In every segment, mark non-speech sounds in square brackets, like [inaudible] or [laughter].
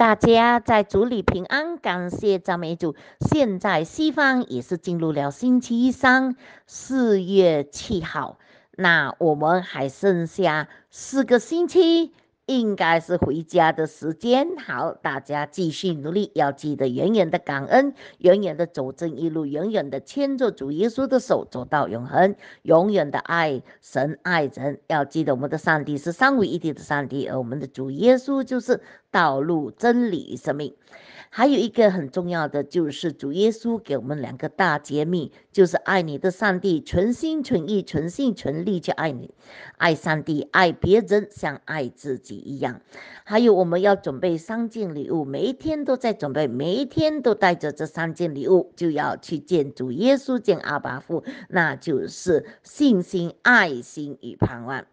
大家在组里平安，感谢赞美主。现在西方也是进入了星期三，四月七号，那我们还剩下四个星期。应该是回家的时间，好，大家继续努力，要记得永远的感恩，永远的走正一路，永远的牵着主耶稣的手走到永恒，永远的爱神爱人，要记得我们的上帝是三位一体的上帝，而我们的主耶稣就是道路真理生命。还有一个很重要的，就是主耶稣给我们两个大揭秘，就是爱你的上帝，全心全意、全心全力去爱你，爱上帝，爱别人像爱自己一样。还有，我们要准备三件礼物，每一天都在准备，每一天都带着这三件礼物，就要去见主耶稣，见阿巴父，那就是信心、爱心与盼望。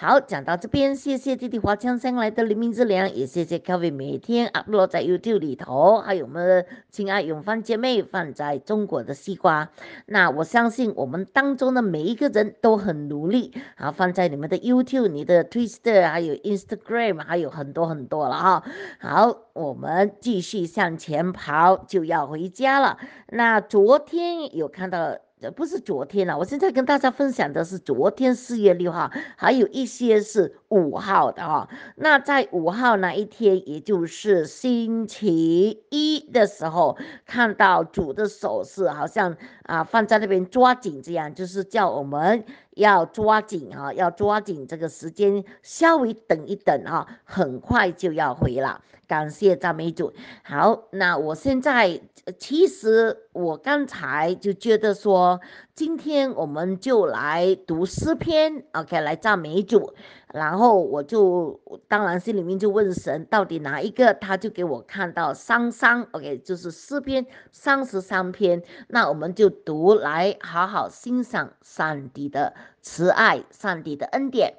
好，讲到这边，谢谢弟弟华强生来的黎明之粮，也谢谢 Kevin 每天 upload 在 YouTube 里头，还有我们的亲爱永芳姐妹放在中国的西瓜。那我相信我们当中的每一个人都很努力，好放在你们的 YouTube、你的 Twitter 还有 Instagram 还有很多很多了哈。好，我们继续向前跑，就要回家了。那昨天有看到。不是昨天了，我现在跟大家分享的是昨天四月六号，还有一些是五号的哈。那在五号那一天，也就是星期一的时候，看到主的手势好像啊放在那边抓紧这样，就是叫我们。要抓紧啊！要抓紧这个时间，稍微等一等啊，很快就要回了。感谢赞美主。好，那我现在其实我刚才就觉得说。今天我们就来读诗篇，OK，来赞美主，然后我就当然心里面就问神，到底哪一个？他就给我看到三三，OK，就是诗篇三十三篇，那我们就读来好好欣赏上帝的慈爱，上帝的恩典。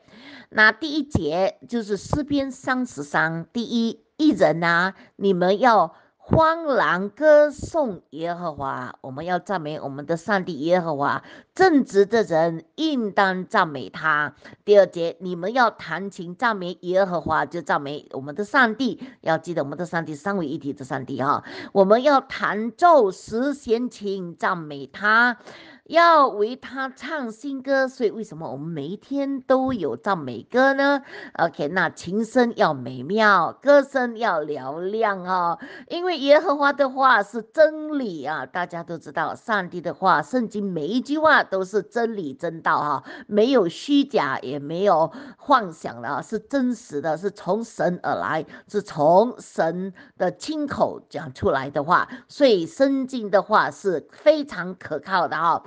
那第一节就是诗篇三十三第一一人啊，你们要。欢狼歌颂耶和华，我们要赞美我们的上帝耶和华。正直的人应当赞美他。第二节，你们要弹琴赞美耶和华，就赞美我们的上帝。要记得我们的上帝三位一体的上帝哈。我们要弹奏十弦琴赞美他。要为他唱新歌，所以为什么我们每天都有赞美歌呢？OK，那琴声要美妙，歌声要嘹亮哦。因为耶和华的话是真理啊，大家都知道，上帝的话，圣经每一句话都是真理真道哈，没有虚假，也没有幻想了，是真实的是从神而来，是从神的亲口讲出来的话，所以圣经的话是非常可靠的哈。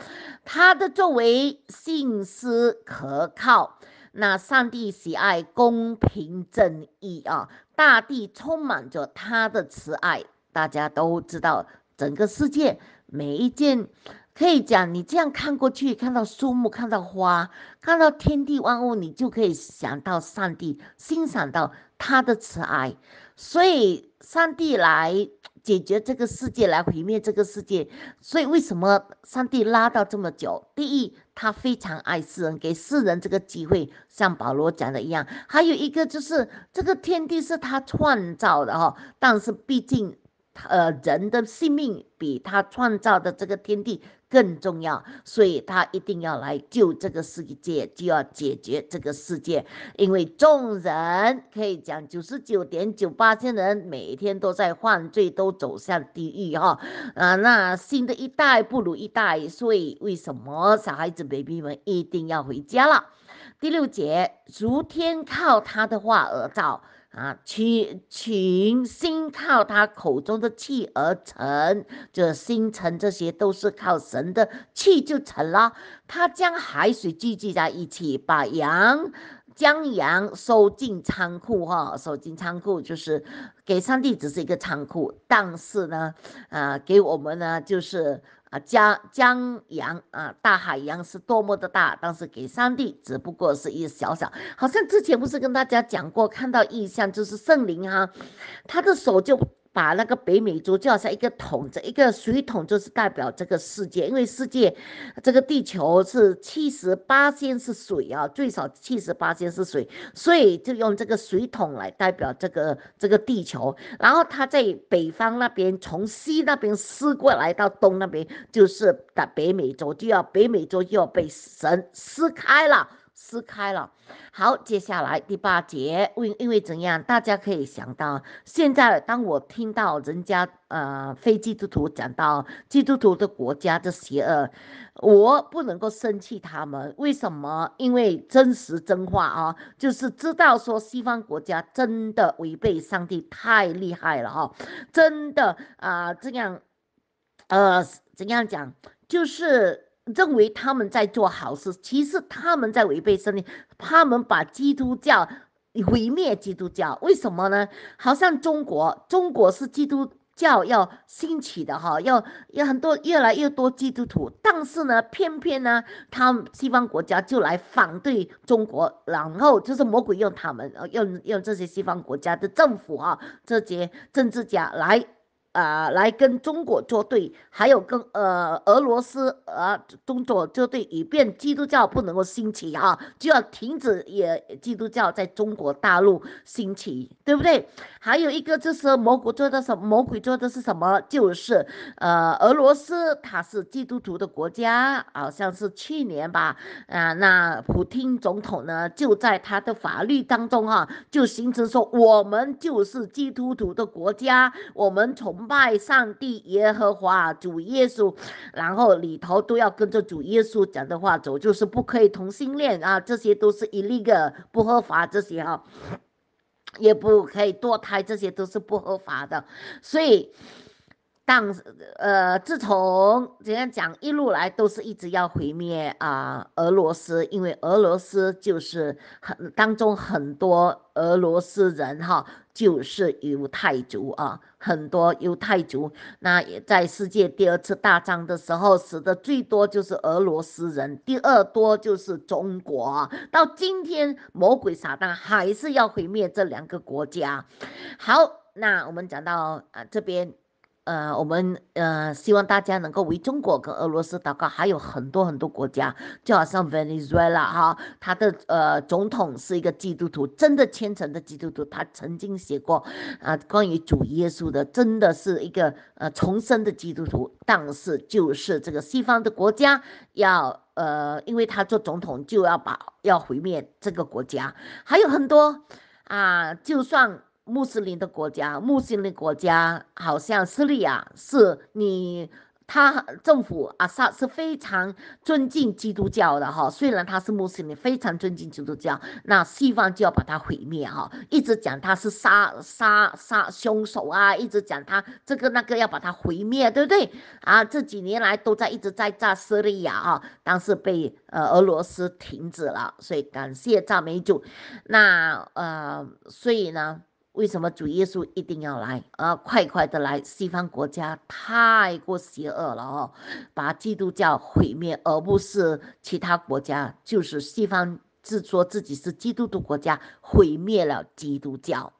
他的作为信实可靠，那上帝喜爱公平正义啊，大地充满着他的慈爱，大家都知道，整个世界每一件。可以讲，你这样看过去，看到树木，看到花，看到天地万物，你就可以想到上帝，欣赏到他的慈爱。所以，上帝来解决这个世界，来毁灭这个世界。所以，为什么上帝拉到这么久？第一，他非常爱世人，给世人这个机会，像保罗讲的一样。还有一个就是，这个天地是他创造的哈，但是毕竟。呃，人的性命比他创造的这个天地更重要，所以他一定要来救这个世界，就要解决这个世界。因为众人可以讲九十九点九八千人每天都在犯罪，都走向地狱哈啊！那新的一代不如一代，所以为什么小孩子、baby 们一定要回家了？第六节，如天靠他的话而造。啊，群群星靠他口中的气而成，就星辰，这些都是靠神的气就成了。他将海水聚集在一起，把羊将羊收进仓库，哈，收进仓库就是给上帝只是一个仓库，但是呢，啊，给我们呢就是。江江洋啊，大海洋是多么的大，但是给上帝只不过是一小小，好像之前不是跟大家讲过，看到异象就是圣灵哈，他的手就。把那个北美洲叫成一个桶子，一个水桶就是代表这个世界，因为世界这个地球是七十八仙，是水啊，最少七十八仙是水，所以就用这个水桶来代表这个这个地球。然后他在北方那边从西那边撕过来到东那边，就是打北美洲就要北美洲就要被神撕开了。撕开了，好，接下来第八节，为因为怎样，大家可以想到，现在当我听到人家呃，非基督徒讲到基督徒的国家的邪恶，我不能够生气他们，为什么？因为真实真话啊，就是知道说西方国家真的违背上帝太厉害了啊，真的啊，这样，呃，怎样讲，就是。认为他们在做好事，其实他们在违背生命。他们把基督教毁灭，基督教为什么呢？好像中国，中国是基督教要兴起的哈，要有很多越来越多基督徒，但是呢，偏偏呢，他西方国家就来反对中国，然后就是魔鬼用他们，用用这些西方国家的政府啊，这些政治家来。啊，来跟中国作对，还有跟呃俄罗斯啊中左作对，以便基督教不能够兴起啊，就要停止也基督教在中国大陆兴起，对不对？还有一个就是魔鬼做的什，么魔鬼做的是什么？就是呃俄罗斯，它是基督徒的国家，好像是去年吧，啊，那普京总统呢就在他的法律当中哈，就形成说我们就是基督徒的国家，我们从。拜上帝、耶和华、主耶稣，然后里头都要跟着主耶稣讲的话走，就是不可以同性恋啊，这些都是 illegal 不合法这些哈，也不可以堕胎，这些都是不合法的，所以。但呃，自从怎样讲，一路来都是一直要毁灭啊，俄罗斯，因为俄罗斯就是很当中很多俄罗斯人哈，就是犹太族啊，很多犹太族，那也在世界第二次大战的时候死的最多就是俄罗斯人，第二多就是中国，到今天魔鬼撒旦还是要毁灭这两个国家。好，那我们讲到啊这边。呃，我们呃，希望大家能够为中国跟俄罗斯祷告，还有很多很多国家，就好像 u e 瑞拉哈，他的呃总统是一个基督徒，真的虔诚的基督徒，他曾经写过啊关于主耶稣的，真的是一个呃重生的基督徒，但是就是这个西方的国家要呃，因为他做总统就要把要毁灭这个国家，还有很多啊，就算。穆斯林的国家，穆斯林国家好像叙利亚是你他政府阿萨是非常尊敬基督教的哈，虽然他是穆斯林，非常尊敬基督教，那西方就要把他毁灭哈，一直讲他是杀杀杀凶手啊，一直讲他这个那个要把他毁灭，对不对啊？这几年来都在一直在炸叙利亚啊，但是被呃俄罗斯停止了，所以感谢赞美主，那呃，所以呢。为什么主耶稣一定要来啊？快快的来！西方国家太过邪恶了哦，把基督教毁灭，而不是其他国家，就是西方自说自己是基督的国家，毁灭了基督教。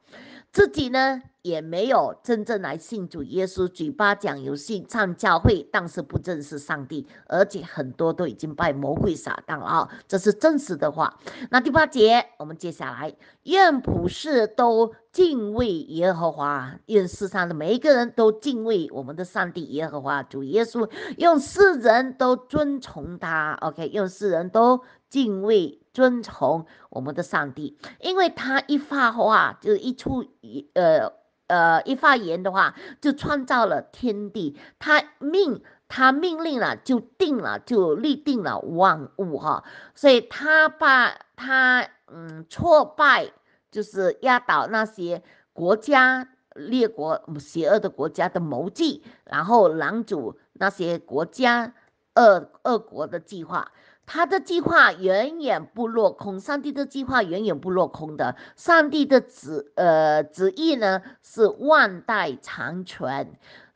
自己呢也没有真正来信主耶稣，嘴巴讲有信，唱教会，但是不正视上帝，而且很多都已经拜魔鬼撒旦了啊！这是真实的话。那第八节，我们接下来，愿普世都敬畏耶和华，愿世上的每一个人都敬畏我们的上帝耶和华主耶稣，愿世人，都遵从他。OK，愿世人，都敬畏。遵从我们的上帝，因为他一发话，就一出呃呃一发言的话，就创造了天地。他命他命令了，就定了就立定了万物哈。所以他把他嗯挫败，就是压倒那些国家列国邪恶的国家的谋计，然后拦阻那些国家恶恶国的计划。他的计划远远不落空，上帝的计划远远不落空的。上帝的旨呃旨意呢是万代长存，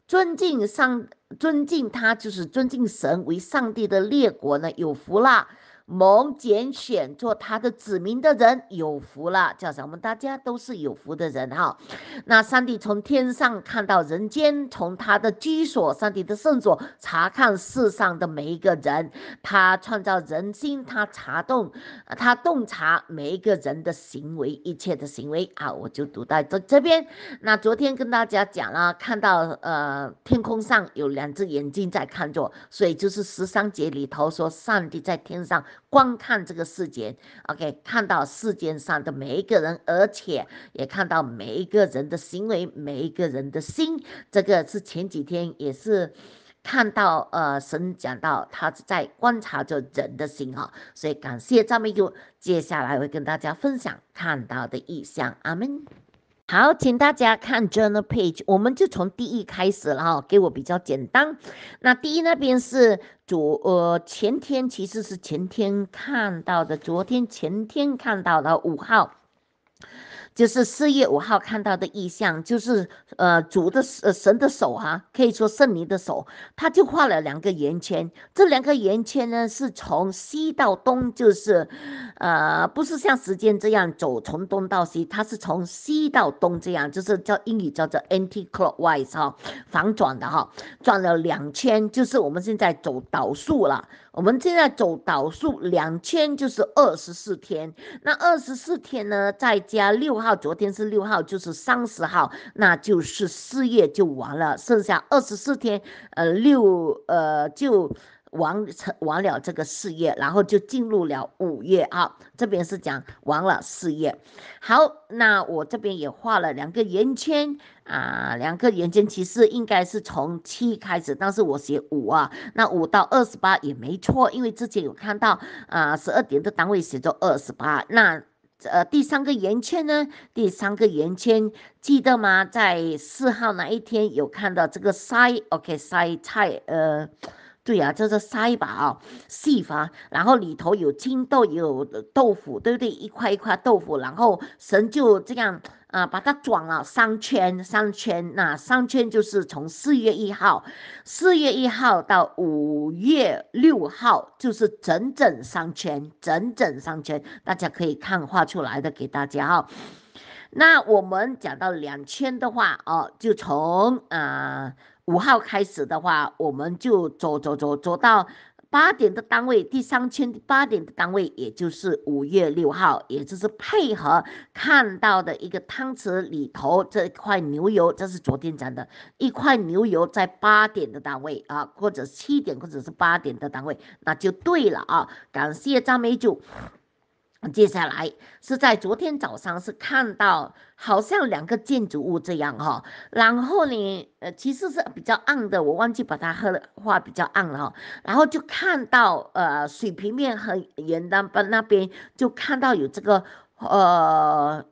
尊敬上尊敬他就是尊敬神为上帝的列国呢有福了。蒙拣选做他的子民的人有福了，叫什么？大家都是有福的人哈。那上帝从天上看到人间，从他的居所上帝的圣所查看世上的每一个人，他创造人心，他查动，他洞察每一个人的行为，一切的行为啊。我就读到这这边。那昨天跟大家讲了，看到呃天空上有两只眼睛在看着，所以就是十三节里头说上帝在天上。观看这个世界，OK，看到世界上的每一个人，而且也看到每一个人的行为，每一个人的心。这个是前几天也是看到，呃，神讲到他在观察着人的心啊，所以感谢赞美主。接下来会跟大家分享看到的意象，阿门。好，请大家看 journal page，我们就从第一开始了哈，给我比较简单。那第一那边是昨呃，前天其实是前天看到的，昨天前天看到的五号。就是四月五号看到的意象，就是呃主的神的手哈，可以说圣灵的手，他就画了两个圆圈，这两个圆圈呢是从西到东，就是呃不是像时间这样走，从东到西，它是从西到东这样，就是叫英语叫做 anti clockwise 哈，反转的哈，转了两圈，就是我们现在走倒数了。我们现在走导数，两千就是二十四天。那二十四天呢？再加六号，昨天是六号，就是三十号，那就是四月就完了，剩下二十四天，呃，六呃就。完成完了这个事业，然后就进入了五月啊。这边是讲完了事业。好，那我这边也画了两个圆圈啊，两个圆圈其实应该是从七开始，但是我写五啊。那五到二十八也没错，因为之前有看到啊，十二点的单位写着二十八。那呃，第三个圆圈呢？第三个圆圈记得吗？在四号那一天有看到这个塞，OK，塞菜呃。对呀，就是塞宝啊，细粉，然后里头有青豆，有豆腐，对不对？一块一块豆腐，然后神就这样啊，把它转了三圈，三圈，那三圈就是从四月一号，四月一号到五月六号，就是整整三圈，整整三圈，大家可以看画出来的给大家哈。那我们讲到两千的话哦，就从啊。五号开始的话，我们就走走走走到八点的单位，第三圈八点的单位，也就是五月六号，也就是配合看到的一个汤匙里头这一块牛油，这是昨天讲的一块牛油，在八点的单位啊，或者七点，或者是八点的单位，那就对了啊！感谢张美主。接下来是在昨天早上是看到好像两个建筑物这样哈，然后呢，呃，其实是比较暗的，我忘记把它画比较暗了哈，然后就看到呃水平面和元单班那边就看到有这个呃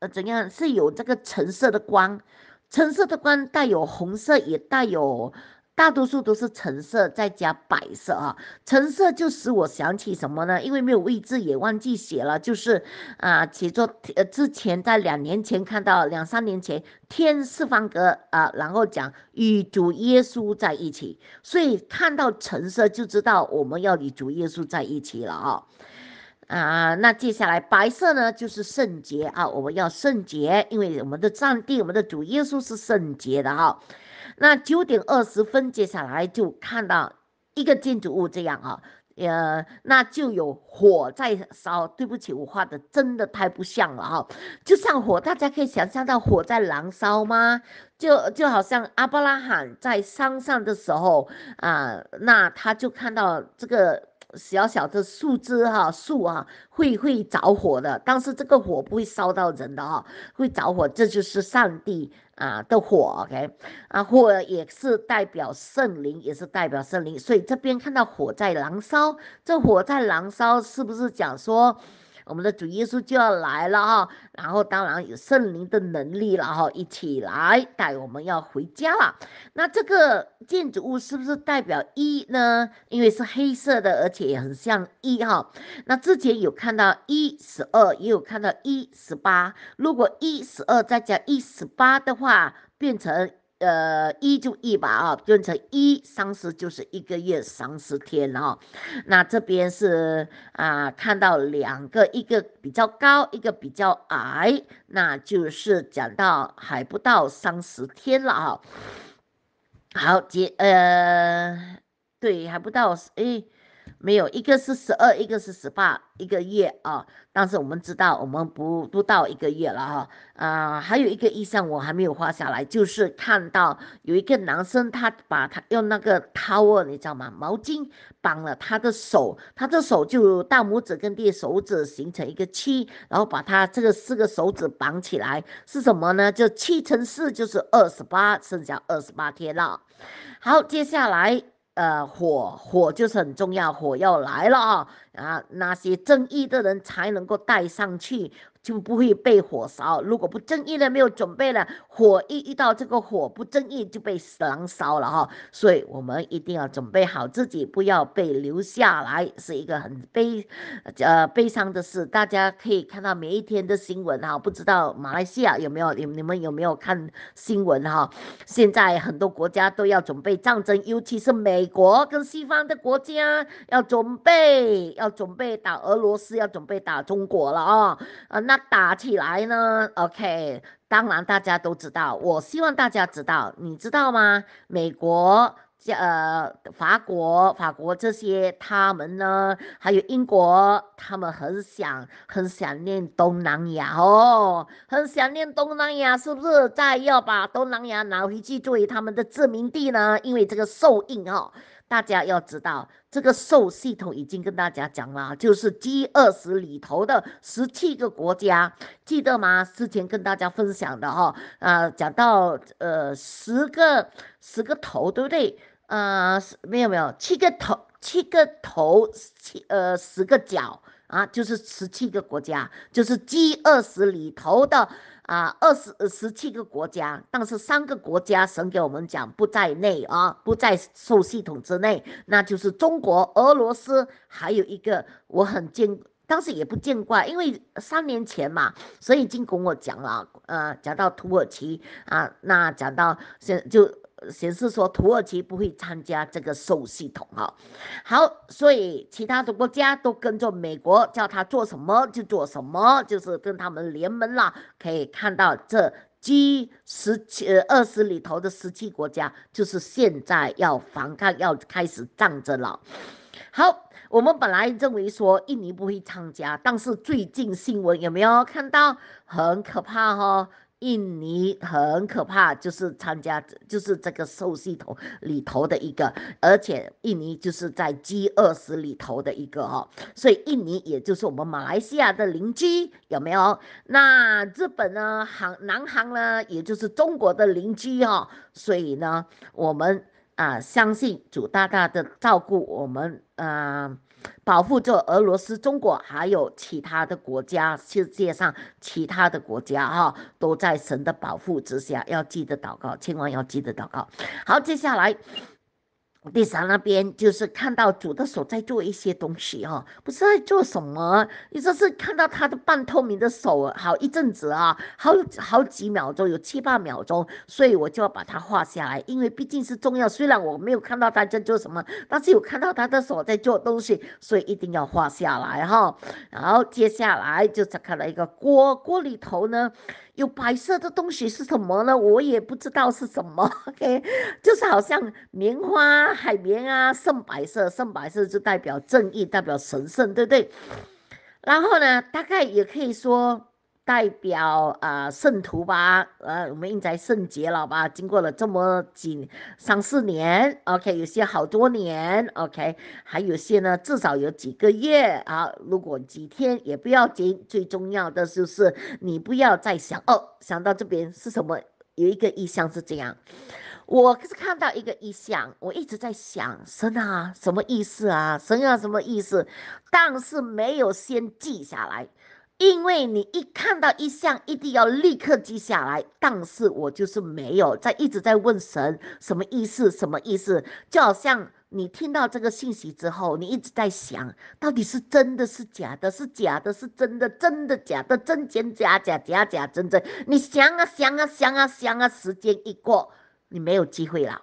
呃，怎样是有这个橙色的光，橙色的光带有红色，也带有。大多数都是橙色再加白色啊，橙色就使我想起什么呢？因为没有位置也忘记写了，就是啊，写作呃，之前在两年前看到，两三年前天四方格啊，然后讲与主耶稣在一起，所以看到橙色就知道我们要与主耶稣在一起了啊。啊，那接下来白色呢，就是圣洁啊，我们要圣洁，因为我们的上帝，我们的主耶稣是圣洁的哈。那九点二十分，接下来就看到一个建筑物，这样啊，呃，那就有火在烧。对不起，我画的真的太不像了哈，就像火，大家可以想象到火在燃烧吗？就就好像阿巴拉罕在山上的时候啊，那他就看到这个。小小的树枝哈，树啊，会会着火的，但是这个火不会烧到人的哈，会着火，这就是上帝啊的火，OK，啊火也是代表圣灵，也是代表圣灵，所以这边看到火在燃烧，这火在燃烧是不是讲说？我们的主耶稣就要来了哈，然后当然有圣灵的能力了哈，一起来带我们要回家了。那这个建筑物是不是代表一呢？因为是黑色的，而且也很像一哈。那之前有看到一十二，也有看到一十八。如果一十二再加一十八的话，变成。呃，一就一吧啊，变成一三十就是一个月三十天了那这边是啊，看到两个，一个比较高，一个比较矮，那就是讲到还不到三十天了啊。好结呃，对，还不到哎。没有，一个是十二，一个是十八，一个月啊。但是我们知道，我们不不到一个月了啊。啊，还有一个意向我还没有画下来，就是看到有一个男生，他把他用那个 towel，你知道吗？毛巾绑了他的手，他的手就大拇指跟第手指形成一个七，然后把他这个四个手指绑起来，是什么呢？就七乘四就是二十八，剩下二十八天了。好，接下来。呃，火火就是很重要，火要来了啊！啊，那些正义的人才能够带上去。就不会被火烧。如果不正义了，没有准备了，火一遇到这个火不正义就被狼烧了哈。所以我们一定要准备好自己，不要被留下来，是一个很悲，呃悲伤的事。大家可以看到每一天的新闻哈，不知道马来西亚有没有你你们有没有看新闻哈？现在很多国家都要准备战争，尤其是美国跟西方的国家要准备要准备打俄罗斯，要准备打中国了啊啊那。那打起来呢？OK，当然大家都知道，我希望大家知道，你知道吗？美国、呃，法国、法国这些，他们呢，还有英国，他们很想、很想念东南亚哦，很想念东南亚，是不是在要把东南亚拿回去作为他们的殖民地呢？因为这个受印哦，大家要知道，这个兽系统已经跟大家讲了，就是 G 二十里头的十七个国家，记得吗？之前跟大家分享的哈，啊，讲到呃十个十个头，对不对？啊，没有没有，七个头，七个头，七呃十个角啊，就是十七个国家，就是 G 二十里头的。啊，二十十七个国家，但是三个国家神给我们讲不在内啊，不在受系统之内，那就是中国、俄罗斯，还有一个我很见，当时也不见怪，因为三年前嘛，所以已经跟我讲了，呃，讲到土耳其啊，那讲到现就。显示说土耳其不会参加这个受系统哈，好，所以其他的国家都跟着美国叫他做什么就做什么，就是跟他们联盟了。可以看到这 G 十七二十里头的十七国家就是现在要反抗要开始战争了。好，我们本来认为说印尼不会参加，但是最近新闻有没有看到很可怕哈？印尼很可怕，就是参加，就是这个兽系统里头的一个，而且印尼就是在饥饿死里头的一个哈，所以印尼也就是我们马来西亚的邻居，有没有？那日本呢？航南航呢？也就是中国的邻居哈，所以呢，我们啊，相信主大大的照顾我们，啊。保护着俄罗斯、中国，还有其他的国家，世界上其他的国家哈，都在神的保护之下。要记得祷告，千万要记得祷告。好，接下来。第三那边就是看到主的手在做一些东西哈，不是在做什么，你说是看到他的半透明的手，好一阵子啊，好好几秒钟，有七八秒钟，所以我就要把它画下来，因为毕竟是重要。虽然我没有看到他在做什么，但是有看到他的手在做东西，所以一定要画下来哈。然后接下来就是看了一个锅，锅里头呢。有白色的东西是什么呢？我也不知道是什么。OK，就是好像棉花、海绵啊，圣白色，圣白色就代表正义，代表神圣，对不对？然后呢，大概也可以说。代表啊，圣徒吧，呃，我们应该圣洁了吧？经过了这么几三四年，OK，有些好多年，OK，还有些呢，至少有几个月啊，如果几天也不要紧。最重要的就是你不要再想哦，想到这边是什么？有一个意向是这样，我是看到一个意向，我一直在想神啊，什么意思啊？神啊，什么意思？但是没有先记下来。因为你一看到一项，一定要立刻记下来。但是我就是没有在一直在问神什么意思，什么意思？就好像你听到这个信息之后，你一直在想到底是真的是假的，是假的是真的，真的假的，真真假假假假真真。你想啊想啊想啊想啊，时间一过，你没有机会了。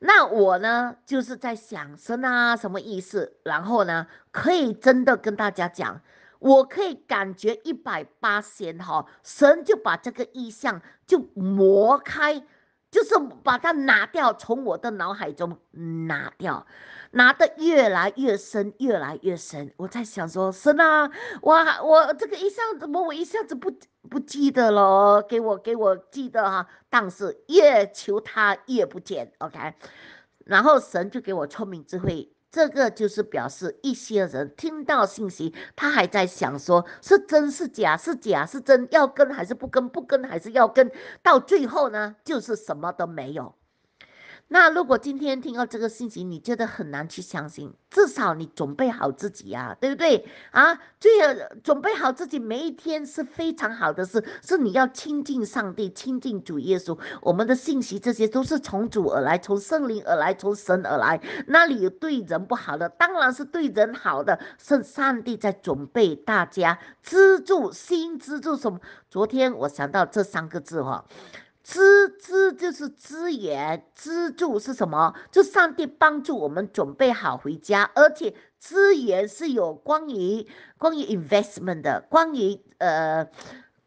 那我呢，就是在想神啊什么意思？然后呢，可以真的跟大家讲。我可以感觉一百八仙哈，神就把这个意象就磨开，就是把它拿掉，从我的脑海中拿掉，拿的越来越深，越来越深。我在想说神啊，我我这个意象怎么我一下子不不记得了？给我给我记得哈！但是越求他越不见，OK。然后神就给我聪明智慧。这个就是表示一些人听到信息，他还在想，说是真是假，是假是真，要跟还是不跟，不跟还是要跟，到最后呢，就是什么都没有。那如果今天听到这个信息，你觉得很难去相信，至少你准备好自己呀，对不对？啊，最准备好自己每一天是非常好的事，是你要亲近上帝、亲近主耶稣。我们的信息这些都是从主而来，从圣灵而来，从神而来。那里有对人不好的，当然是对人好的，是上帝在准备大家，资助、新资助什么？昨天我想到这三个字哈。资资就是资源，资助是什么？就上帝帮助我们准备好回家，而且资源是有关于关于 investment 的，关于呃，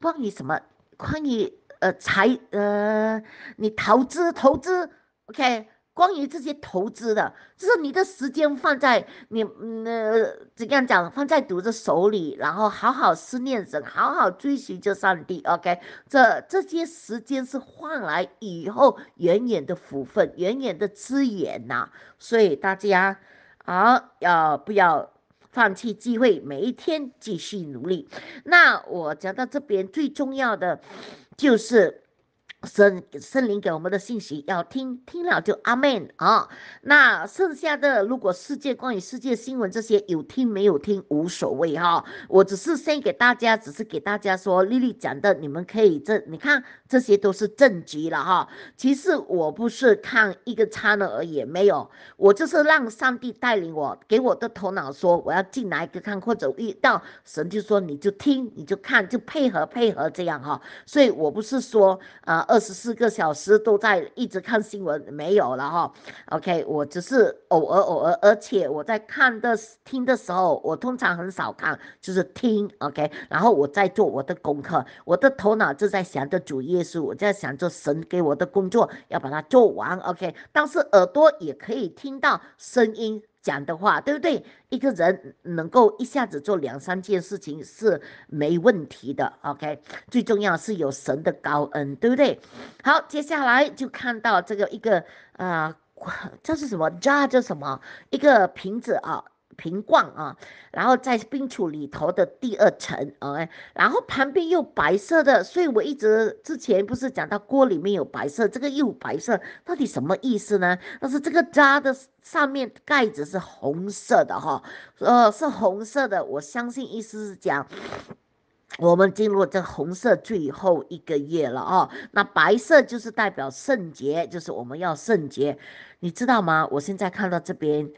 关于什么？关于呃财呃，你投资投资，OK。关于这些投资的，就是你的时间放在你呃怎样讲，放在读者手里，然后好好思念着，好好追寻着上帝。OK，这这些时间是换来以后远远的福分，远远的资源呐。所以大家啊，要不要放弃机会？每一天继续努力。那我讲到这边，最重要的就是。森森林给我们的信息要听，听了就阿门啊。那剩下的，如果世界关于世界新闻这些有听没有听无所谓哈。我只是先给大家，只是给大家说，丽丽讲的你们可以这，你看这些都是证据了哈。其实我不是看一个差呢而已，没有，我就是让上帝带领我，给我的头脑说我要进来一个看，或者遇到神就说你就听，你就看，就配合配合这样哈。所以我不是说呃。二十四个小时都在一直看新闻，没有了哈。OK，我只是偶尔偶尔，而且我在看的听的时候，我通常很少看，就是听。OK，然后我在做我的功课，我的头脑就在想着主耶稣，我在想着神给我的工作要把它做完。OK，但是耳朵也可以听到声音。讲的话对不对？一个人能够一下子做两三件事情是没问题的，OK。最重要是有神的高恩，对不对？好，接下来就看到这个一个呃，这 [laughs] 是什么？这叫什么？一个瓶子啊。瓶罐啊，然后在冰橱里头的第二层，哎，然后旁边又白色的，所以我一直之前不是讲到锅里面有白色，这个又白色，到底什么意思呢？但是这个渣的上面盖子是红色的哈，呃，是红色的，我相信意思是讲我们进入这红色最后一个月了哦，那白色就是代表圣洁，就是我们要圣洁，你知道吗？我现在看到这边。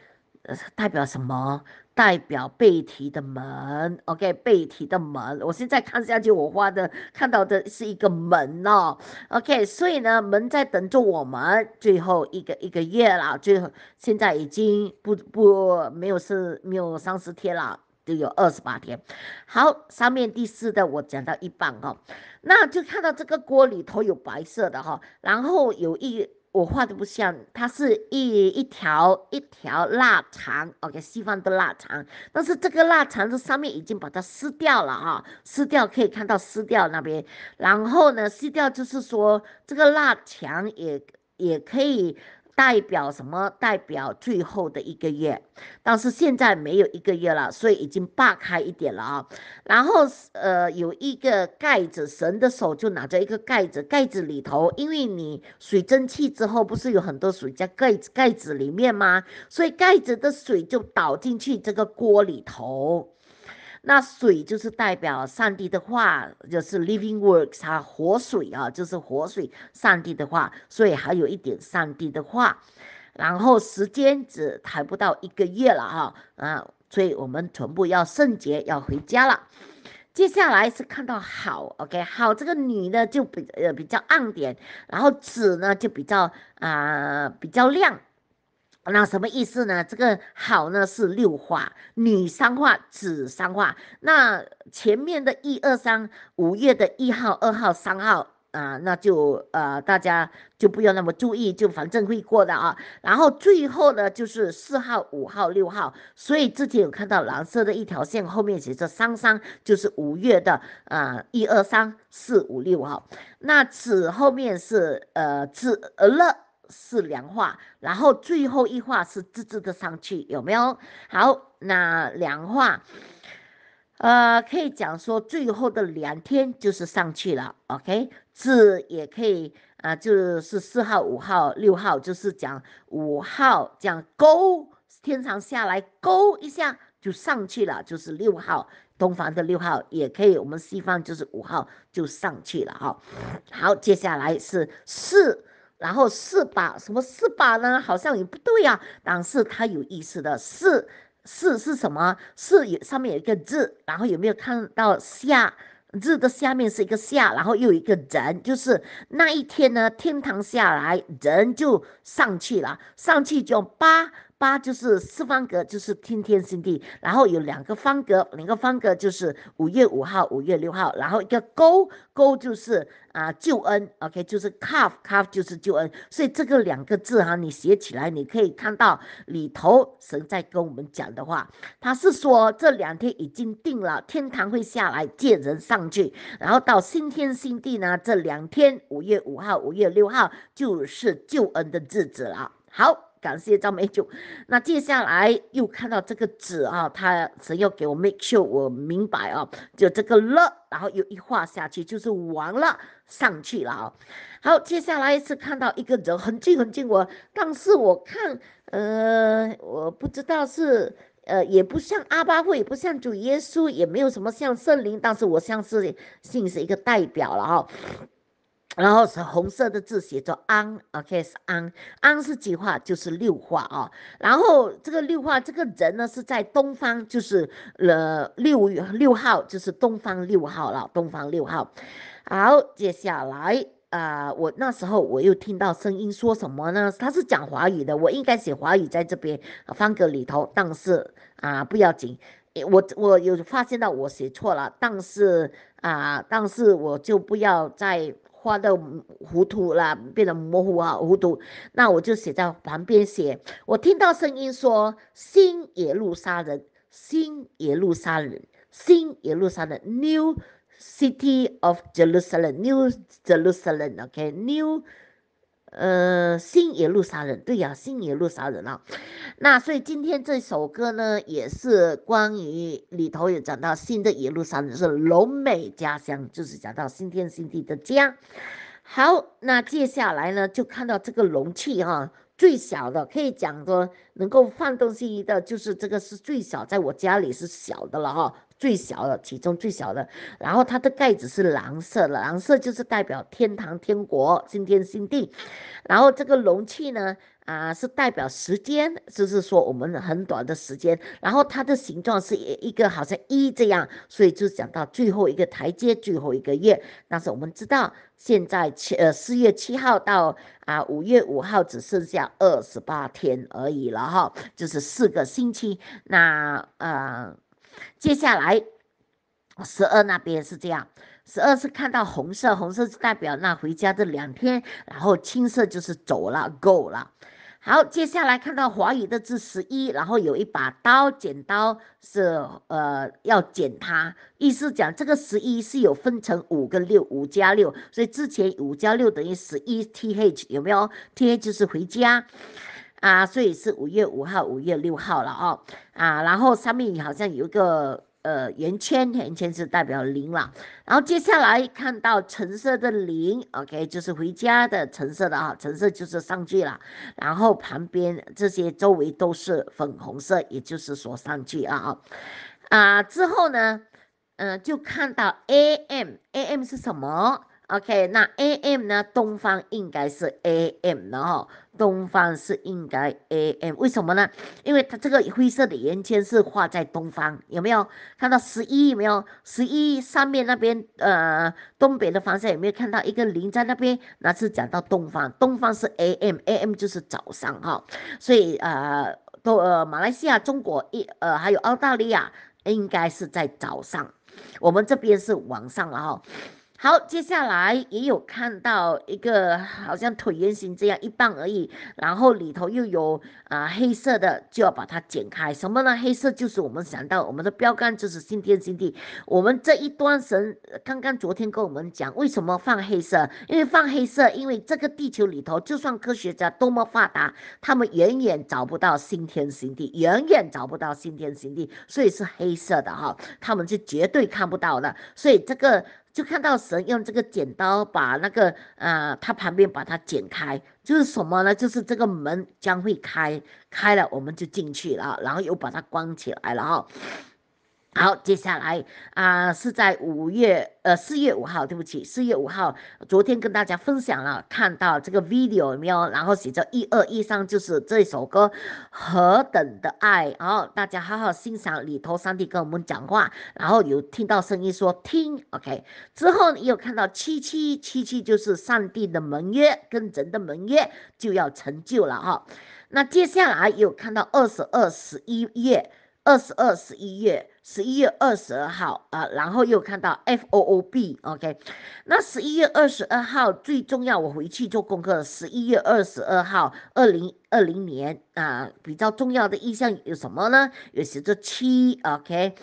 代表什么？代表背提的门。OK，背提的门。我现在看下去，我画的看到的是一个门哦。OK，所以呢，门在等着我们最后一个一个月了。最后现在已经不不没有是没有三十天了，就有二十八天。好，上面第四的我讲到一半哦，那就看到这个锅里头有白色的哈，然后有一。我画的不像，它是一一条一条腊肠，OK，西方的腊肠，但是这个腊肠这上面已经把它撕掉了啊，撕掉可以看到撕掉那边，然后呢，撕掉就是说这个腊肠也也可以。代表什么？代表最后的一个月，但是现在没有一个月了，所以已经扒开一点了啊。然后呃，有一个盖子，神的手就拿着一个盖子，盖子里头，因为你水蒸气之后不是有很多水在盖子盖子里面吗？所以盖子的水就倒进去这个锅里头。那水就是代表上帝的话，就是 Living Works 啊，活水啊，就是活水，上帝的话，所以还有一点上帝的话，然后时间只还不到一个月了啊，啊，所以我们全部要圣洁，要回家了。接下来是看到好，OK，好，这个女的就比呃比较暗点，然后纸呢就比较啊比较亮。那什么意思呢？这个好呢是六画，女三画，子三画。那前面的一二三，五月的一号、二号、三号啊，那就呃，大家就不要那么注意，就反正会过的啊。然后最后呢就是四号、五号、六号。所以之前有看到蓝色的一条线，后面写着三三，就是五月的啊一二三四五六号。那子后面是呃子了。是两画，然后最后一画是直直的上去，有没有？好，那两画，呃，可以讲说最后的两天就是上去了，OK，字也可以啊，就是四号、五号、六号，就是讲五号讲勾，天长下来勾一下就上去了，就是六号东方的六号也可以，我们西方就是五号就上去了哈。好，接下来是四。然后四把什么四把呢？好像也不对呀。但是它有意思的四四是什么？四有上面有一个字，然后有没有看到下字的下面是一个下，然后又一个人，就是那一天呢，天堂下来人就上去了，上去就八。八就是四方格，就是天天新地，然后有两个方格，两个方格就是五月五号、五月六号，然后一个勾勾就是啊救恩，OK，就是 c a g h c a g h 就是救恩，所以这个两个字哈，你写起来你可以看到里头神在跟我们讲的话，他是说这两天已经定了，天堂会下来见人上去，然后到新天新地呢这两天五月五号、五月六号就是救恩的日子了，好。感谢张美九，那接下来又看到这个纸啊，他只要给我 make sure 我明白啊，就这个了，然后又画下去就是完了上去了啊。好，接下来是看到一个人很近很近，我但是我看呃我不知道是呃也不像阿巴会，不像主耶稣，也没有什么像圣灵，但是我像是信是一个代表了哈。然后是红色的字写着安，OK 是安，安是几画？就是六画啊。然后这个六画，这个人呢是在东方，就是呃六六号，就是东方六号了。东方六号。好，接下来啊，我那时候我又听到声音说什么呢？他是讲华语的，我应该写华语在这边方格里头。但是啊，不要紧，我我有发现到我写错了，但是啊，但是我就不要再。画的糊涂了，变得模糊啊，糊涂。那我就写在旁边写。我听到声音说：“新耶路撒冷，新耶路撒冷，新耶路撒冷，New City of Jerusalem，New Jerusalem，OK，New。”呃，新野路杀人，对呀，新野路杀人啊，那所以今天这首歌呢，也是关于里头有讲到新的野路杀人是龙美家乡，就是讲到新天新地的家。好，那接下来呢，就看到这个容器哈。最小的可以讲说，能够放东西的，就是这个是最小，在我家里是小的了哈，最小的，其中最小的。然后它的盖子是蓝色的，蓝色就是代表天堂、天国、新天、新地。然后这个容器呢？啊，是代表时间，就是说我们很短的时间，然后它的形状是一个好像一这样，所以就讲到最后一个台阶，最后一个月，那是我们知道现在七呃四月七号到啊五月五号只剩下二十八天而已了哈，就是四个星期。那呃接下来十二那边是这样，十二是看到红色，红色是代表那回家这两天，然后青色就是走了，go 了。好，接下来看到华语的字十一，然后有一把刀，剪刀是呃要剪它，意思讲这个十一是有分成五个六，五加六，所以之前五加六等于十一，th 有没有？th 就是回家啊，所以是五月五号、五月六号了哦啊，然后上面好像有一个。呃，圆圈，圆圈是代表零了。然后接下来看到橙色的零，OK，就是回家的橙色的啊，橙色就是上去了。然后旁边这些周围都是粉红色，也就是说上去了啊啊。之后呢，嗯，就看到 AM，AM 是什么？OK，那 AM 呢？东方应该是 AM 然哈。东方是应该 AM，为什么呢？因为它这个灰色的圆圈是画在东方，有没有看到十一？没有，十一上面那边呃东北的方向有没有看到一个零在那边？那是讲到东方，东方是 AM，AM 就是早上哈。所以呃，都呃马来西亚、中国一呃还有澳大利亚应该是在早上，我们这边是晚上了哈。好，接下来也有看到一个，好像椭圆形这样一半而已，然后里头又有啊黑色的，就要把它剪开。什么呢？黑色就是我们想到我们的标杆就是新天新地。我们这一端神刚刚昨天跟我们讲为什么放黑色，因为放黑色，因为这个地球里头，就算科学家多么发达，他们远远找不到新天新地，远远找不到新天新地，所以是黑色的哈，他们是绝对看不到的，所以这个。就看到神用这个剪刀把那个，呃，他旁边把它剪开，就是什么呢？就是这个门将会开，开了我们就进去了，然后又把它关起来了哈。好，接下来啊是在五月，呃，四月五号，对不起，四月五号，昨天跟大家分享了，看到这个 video 没有？然后写着一二一三，就是这首歌《何等的爱》，然后大家好好欣赏里头上帝跟我们讲话，然后有听到声音说听，OK，之后又看到七七七七，就是上帝的盟约跟人的盟约就要成就了哈。那接下来有看到二十二十一月，二十二十一月。十一月二十二号啊，然后又看到 FOOB OK，那十一月二十二号最重要，我回去做功课。十一月二十二号，二零二零年啊，比较重要的意象有什么呢？有写着七 OK，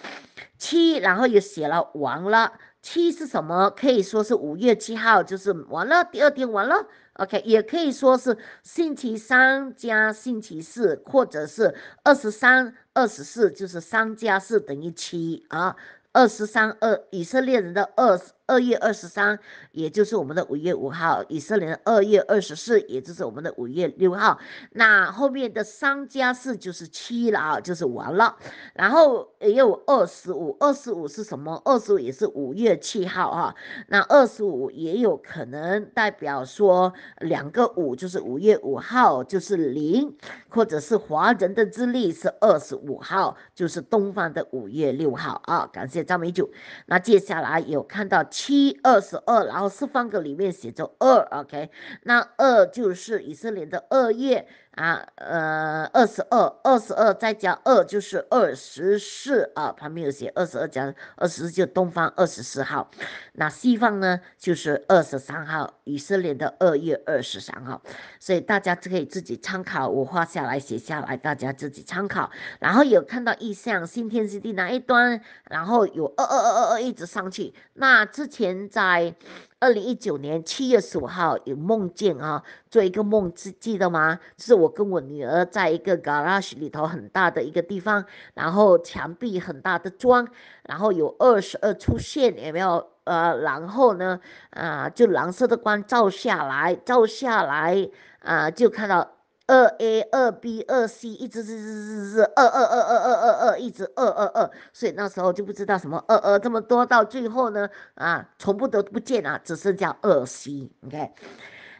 七，然后也写了完了，七是什么？可以说是五月七号？就是完了，第二天完了。OK，也可以说是星期三加星期四，或者是二十三、二十四，就是三加四等于七啊。二十三二，以色列人的二。二月二十三，也就是我们的五月五号；以色列的二月二十四，也就是我们的五月六号。那后面的三家是就是七了，啊，就是完了。然后也有二十五，二十五是什么？二十五也是五月七号啊。那二十五也有可能代表说两个五，就是五月五号，就是零，或者是华人的日历是二十五号，就是东方的五月六号啊。感谢张美九。那接下来有看到。七二十二，然后四方格里面写着二，OK，那二就是以色列的二月。啊，呃，二十二，二十二再加二就是二十四啊。旁边有写二十二加二十四就东方二十四号。那西方呢，就是二十三号，以色列的二月二十三号。所以大家可以自己参考，我画下来写下来，大家自己参考。然后有看到意象，新天新地哪一端？然后有二二二二二一直上去。那之前在。二零一九年七月十五号有梦见啊，做一个梦，记记得吗？就是我跟我女儿在一个 garage 里头很大的一个地方，然后墙壁很大的砖，然后有二十二出现，有没有？呃，然后呢，啊，就蓝色的光照下来，照下来，啊，就看到。二 a 二 b 二 c，一直日日日日二二二二二二二，一直二二二，所以那时候就不知道什么二二这么多，到最后呢啊，全部都不见了，只剩下二 c。OK，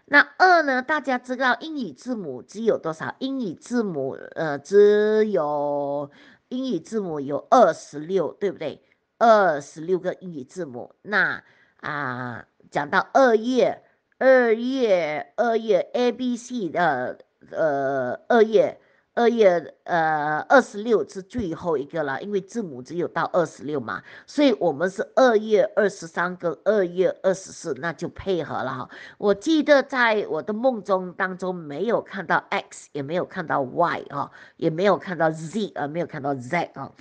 那二呢？大家知道英语字母只有多少？英语字母呃，只有英语字母有二十六，对不对？二十六个英语字母。那啊，讲到二月，二月，二月 a b c 的。呃，二月二月呃，二十六是最后一个了，因为字母只有到二十六嘛，所以我们是二月二十三跟二月二十四，那就配合了哈。我记得在我的梦中当中，没有看到 X，也没有看到 Y 啊，也没有看到 Z 啊，没有看到 Z 啊。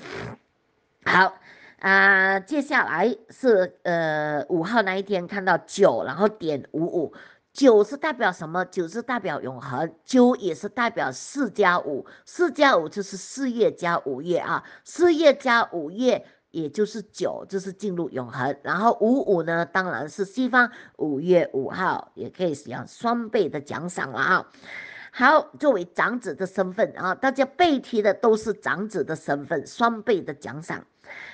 好啊，接下来是呃五号那一天看到九，然后点五五。九是代表什么？九是代表永恒。九也是代表四加五，四加五就是四月加五月啊。四月加五月也就是九，就是进入永恒。然后五五呢，当然是西方五月五号，也可以用双倍的奖赏了啊。好，作为长子的身份啊，大家被题的都是长子的身份，双倍的奖赏。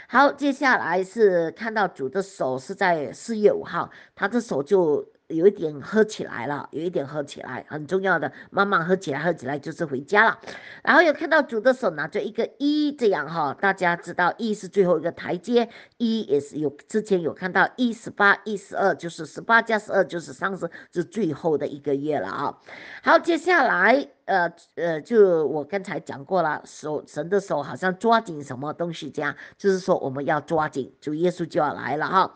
好，接下来是看到主的手是在四月五号，他的手就。有一点喝起来了，有一点喝起来，很重要的，慢慢喝起来，喝起来就是回家了。然后有看到主的手拿着一个一，这样哈，大家知道一是最后一个台阶，一也是有之前有看到一十八、一十二，就是十八加十二就是三十，是最后的一个月了啊。好，接下来呃呃，就我刚才讲过了，手神的手好像抓紧什么东西这样，就是说我们要抓紧，主耶稣就要来了哈。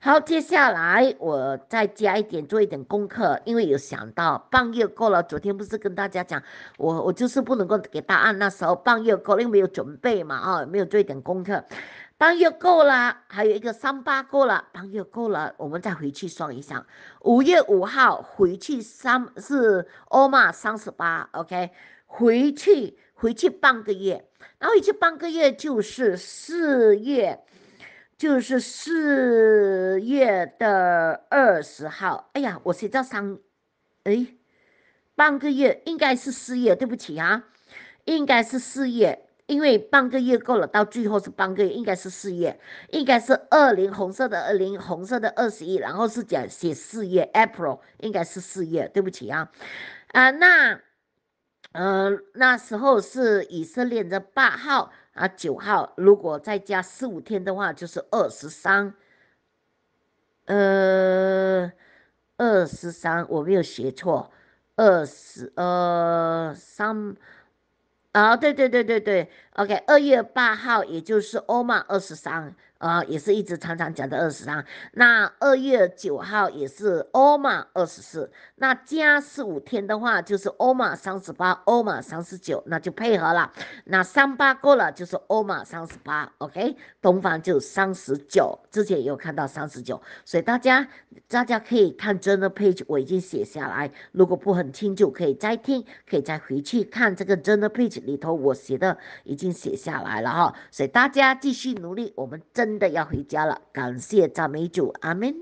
好，接下来我再加一点，做一点功课，因为有想到半月过了，昨天不是跟大家讲，我我就是不能够给答案，那时候半月过，又没有准备嘛，啊，没有做一点功课，半月过了，还有一个三八过了，半月过了，我们再回去算一下，五月五号回去三是欧嘛三十八，OK，回去回去半个月，然后回去半个月就是四月。就是四月的二十号，哎呀，我写到三，哎，半个月应该是四月，对不起啊，应该是四月，因为半个月够了，到最后是半个月，应该是四月，应该是二零红色的二零红色的二十一，然后是讲写四月 April，应该是四月，对不起啊，啊，那，呃，那时候是以色列的八号。啊，九号如果再加四五天的话，就是二十三。呃，二十三我没有写错，二十呃三啊，对对对对对。O.K. 二月八号，也就是欧码二十三，呃，也是一直常常讲的二十三。那二月九号也是欧码二十四。那加四五天的话，就是欧码三十八、欧码三十九，那就配合了。那三八过了，就是欧码三十八。O.K. 东方就三十九，之前也有看到三十九。所以大家大家可以看真的配置，我已经写下来。如果不很清楚，可以再听，可以再回去看这个真的配置里头，我写的已经。写下来了哈，所以大家继续努力，我们真的要回家了。感谢赞美主，阿门。